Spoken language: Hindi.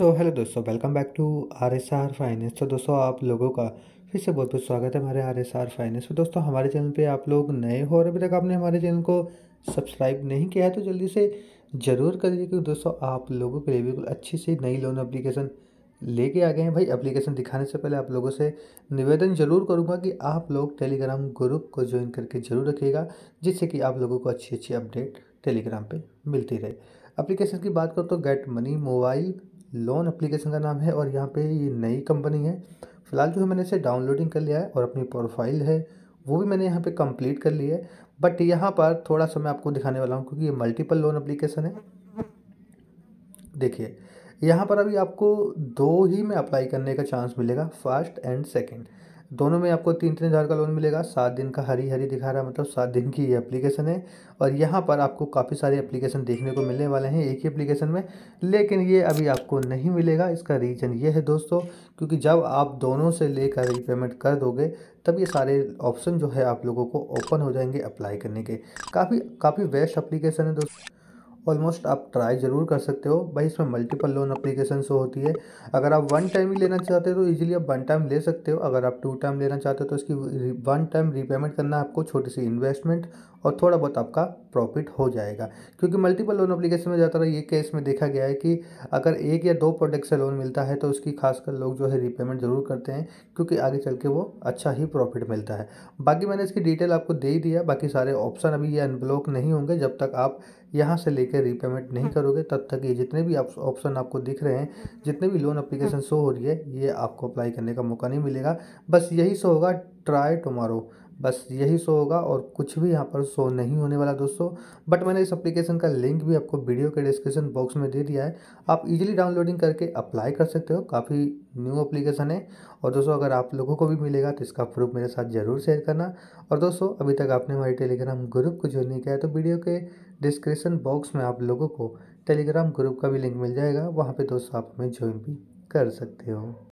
सो so, हेलो दोस्तों welcome back to R S R finance तो दोस्तों आप लोगों का फिर से बहुत बहुत स्वागत है हमारे आर एस आर फाइनेंस में दोस्तों हमारे चैनल पे आप लोग नए हो और अभी तक आपने हमारे चैनल को सब्सक्राइब नहीं किया है तो जल्दी से ज़रूर करिए क्योंकि दोस्तों आप लोगों के लिए बिल्कुल अच्छी सी नई लोन अप्लीकेशन लेके आ गए हैं भाई अप्लीकेशन दिखाने से पहले आप लोगों से निवेदन जरूर करूँगा कि आप लोग टेलीग्राम ग्रुप को ज्वाइन करके जरूर रखिएगा जिससे कि आप लोगों को अच्छी अच्छी अपडेट टेलीग्राम पर मिलती रहे अप्लीकेशन की बात करो तो get money mobile loan application का नाम है और यहाँ पे ये नई कंपनी है फ़िलहाल जो है मैंने इसे डाउनलोडिंग कर लिया है और अपनी प्रोफाइल है वो भी मैंने यहाँ पे कंप्लीट कर ली है बट यहाँ पर थोड़ा सा मैं आपको दिखाने वाला हूँ क्योंकि ये मल्टीपल लोन एप्लीकेशन है देखिए यहाँ पर अभी आपको दो ही में अप्लाई करने का चांस मिलेगा फर्स्ट एंड सेकेंड दोनों में आपको तीन तीन हज़ार का लोन मिलेगा सात दिन का हरी हरी दिखा रहा है मतलब सात दिन की ये एप्लीकेशन है और यहाँ पर आपको काफ़ी सारे एप्लीकेशन देखने को मिलने वाले हैं एक ही एप्लीकेशन में लेकिन ये अभी आपको नहीं मिलेगा इसका रीज़न ये है दोस्तों क्योंकि जब आप दोनों से लेकर रीपेमेंट कर दोगे तब ये सारे ऑप्शन जो है आप लोगों को ओपन हो जाएंगे अप्लाई करने के काफ़ी काफ़ी बेस्ट अप्लीकेशन है दोस्तों ऑलमोस्ट आप ट्राई ज़रूर कर सकते हो भाई इसमें मल्टीपल लोन अप्लीकेशन शो होती है अगर आप वन टाइम ही लेना चाहते हो तो ईजिली आप वन टाइम ले सकते हो अगर आप टू टाइम लेना चाहते हो तो इसकी वन टाइम रीपेमेंट करना आपको छोटी सी इन्वेस्टमेंट और थोड़ा बहुत आपका प्रॉफिट हो जाएगा क्योंकि मल्टीपल लोन अप्लीकेशन में ज़्यादातर ये केस में देखा गया है कि अगर एक या दो प्रोडक्ट से लोन मिलता है तो उसकी खासकर लोग जो है रीपेमेंट ज़रूर करते हैं क्योंकि आगे चल के वो अच्छा ही प्रॉफिट मिलता है बाकी मैंने इसकी डिटेल आपको दे ही दिया बाकी सारे ऑप्शन अभी ये अनब्लॉक नहीं होंगे जब तक आप यहाँ से लेकर रीपेमेंट नहीं हम्म। करोगे तब तक ये जितने भी ऑप्शन आपको दिख रहे हैं जितने भी लोन अप्लीकेशन शो हो रही है ये आपको अप्लाई करने का मौका नहीं मिलेगा बस यही शो होगा ट्राई टुमारो बस यही शो होगा और कुछ भी यहाँ पर शो नहीं होने वाला दोस्तों बट मैंने इस एप्लीकेशन का लिंक भी आपको वीडियो के डिस्क्रिप्शन बॉक्स में दे दिया है आप इजीली डाउनलोडिंग करके अप्लाई कर सकते हो काफ़ी न्यू एप्लीकेशन है और दोस्तों अगर आप लोगों को भी मिलेगा तो इसका प्रूफ मेरे साथ ज़रूर शेयर करना और दोस्तों अभी तक आपने हमारे टेलीग्राम ग्रुप को ज्वाइन नहीं किया है तो वीडियो के डिस्क्रिप्शन बॉक्स में आप लोगों को टेलीग्राम ग्रुप का भी लिंक मिल जाएगा वहाँ पर दोस्तों आप हमें ज्वाइन भी कर सकते हो